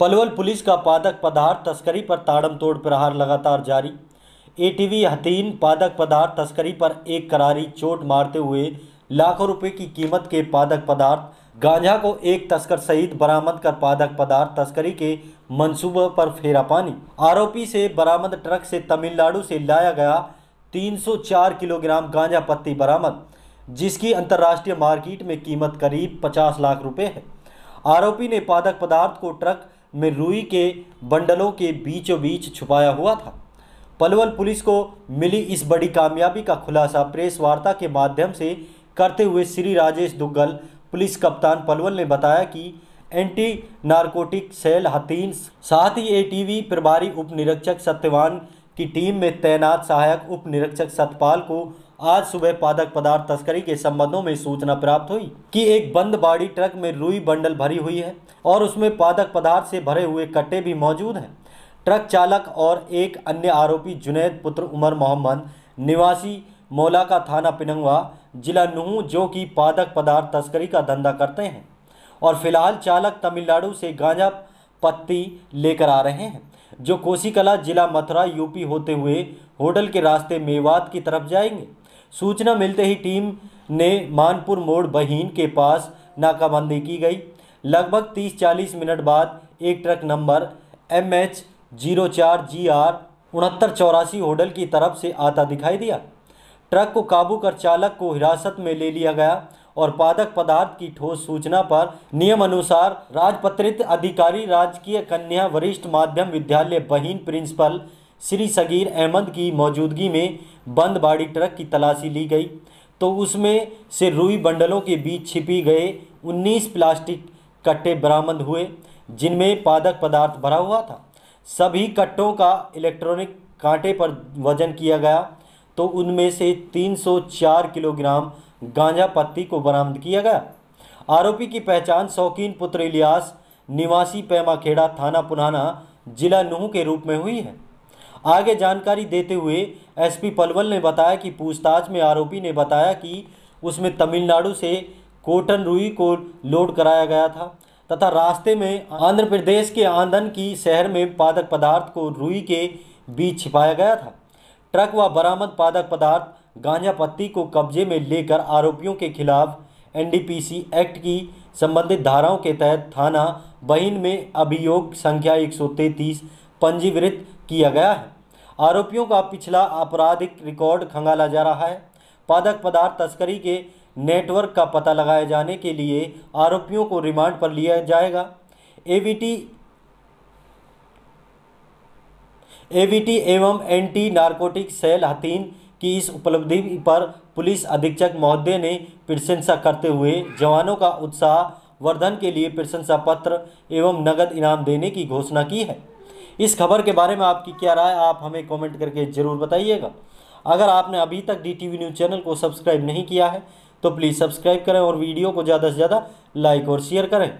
Palwal police का पादक पदार्थ तस्करी पर ताड़म तोड़ प्रहार लगातार जारी एटीवी हतीन पादक पदार्थ तस्करी पर एक करारी चोट मारते हुए लाखों रुपए की कीमत के पादक पदार्थ गांजा को एक तस्कर सहित बरामद कर पादक पदार्थ तस्करी के मंसूबे पर फेरा पानी आरोपी से बरामद ट्रक से तमिलनाडु से लाया गया 304 किलोग्राम गांजा पत्ती बरामद जिसकी अंतर्राष्ट्रीय मार्केट में कीमत करीब 50 लाख रुपए है आरोपी ने पादक पदार्थ को ट्रक में रूई के बंडलों के बीचों बीच छुपाया हुआ था पलवल पुलिस को मिली इस बड़ी कामयाबी का खुलासा प्रेस वार्ता के माध्यम से करते हुए श्री राजेश दुग्गल पुलिस कप्तान पलवल ने बताया कि एंटी नारकोटिक सेल हतीन साथ ही एटीवी प्रभारी उप निरीक्षक सत्यवान की टीम में तैनात सहायक उप निरीक्षक सतपाल को आज सुबह पादक पदार्थ तस्करी के संबंधों में सूचना प्राप्त हुई कि एक बंद बाड़ी ट्रक में रुई बंडल भरी हुई है और उसमें पादक पदार्थ से भरे हुए कट्टे भी मौजूद हैं ट्रक चालक और एक अन्य आरोपी जुनेद पुत्र उमर मोहम्मद निवासी मौलाका थाना पिनंगवा जिला नूह जो कि पादक पदार्थ तस्करी का धंधा करते हैं और फिलहाल चालक तमिलनाडु से गांजा पत्ती लेकर आ रहे हैं जो कोसीकला जिला मथुरा यूपी होते हुए होटल के रास्ते मेवात की तरफ जाएंगे सूचना मिलते ही टीम ने मानपुर मोड़ बहीन के पास नाकाबंदी की गई लगभग 30-40 मिनट बाद एक truck number M H zero चार जी आर उनहत्तर चौरासी होटल की तरफ से आता दिखाई दिया ट्रक को काबू कर चालक को हिरासत में ले लिया गया और पादक पदार्थ की ठोस सूचना पर नियम अनुसार राजपत्रित अधिकारी राजकीय कन्या वरिष्ठ माध्यम विद्यालय बहीन प्रिंसिपल श्री सगीर अहमद की मौजूदगी में बंद बाड़ी ट्रक की तलाशी ली गई तो उसमें से रुई बंडलों के बीच छिपी गए 19 प्लास्टिक कट्टे बरामद हुए जिनमें पादक पदार्थ भरा हुआ था सभी कट्टों का इलेक्ट्रॉनिक कांटे पर वजन किया गया तो उनमें से 304 किलोग्राम गांजा पत्ती को बरामद किया गया आरोपी की पहचान शौकीन पुत्र इलियास निवासी पैमाखेड़ा थाना पुनाना जिला नूह के रूप में हुई है आगे जानकारी देते हुए एसपी पलवल ने बताया कि पूछताछ में आरोपी ने बताया कि उसमें तमिलनाडु से कोटन रुई को लोड कराया गया था तथा रास्ते में आंध्र प्रदेश के आंधन की शहर में पादक पदार्थ को रुई के बीच छिपाया गया था ट्रक व बरामद पादक पदार्थ गांजा पत्ती को कब्जे में लेकर आरोपियों के खिलाफ एनडीपीसी एक्ट की संबंधित धाराओं के तहत थाना बहिन में अभियोग संख्या 133 पंजीकृत किया गया है आरोपियों का पिछला आपराधिक रिकॉर्ड खंगाला जा रहा है पादक पदार्थ तस्करी के नेटवर्क का पता लगाए जाने के लिए आरोपियों को रिमांड पर लिया जाएगा एवीटी एवीटी एवं एंटी नारकोटिक सेल हथीन की इस उपलब्धि पर पुलिस अधीक्षक महोदय ने प्रशंसा करते हुए जवानों का उत्साह वर्धन के लिए प्रशंसा पत्र एवं नगद इनाम देने की घोषणा की है इस खबर के बारे में आपकी क्या राय आप हमें कमेंट करके ज़रूर बताइएगा अगर आपने अभी तक डी टी न्यूज़ चैनल को सब्सक्राइब नहीं किया है तो प्लीज़ सब्सक्राइब करें और वीडियो को ज़्यादा से ज़्यादा लाइक और शेयर करें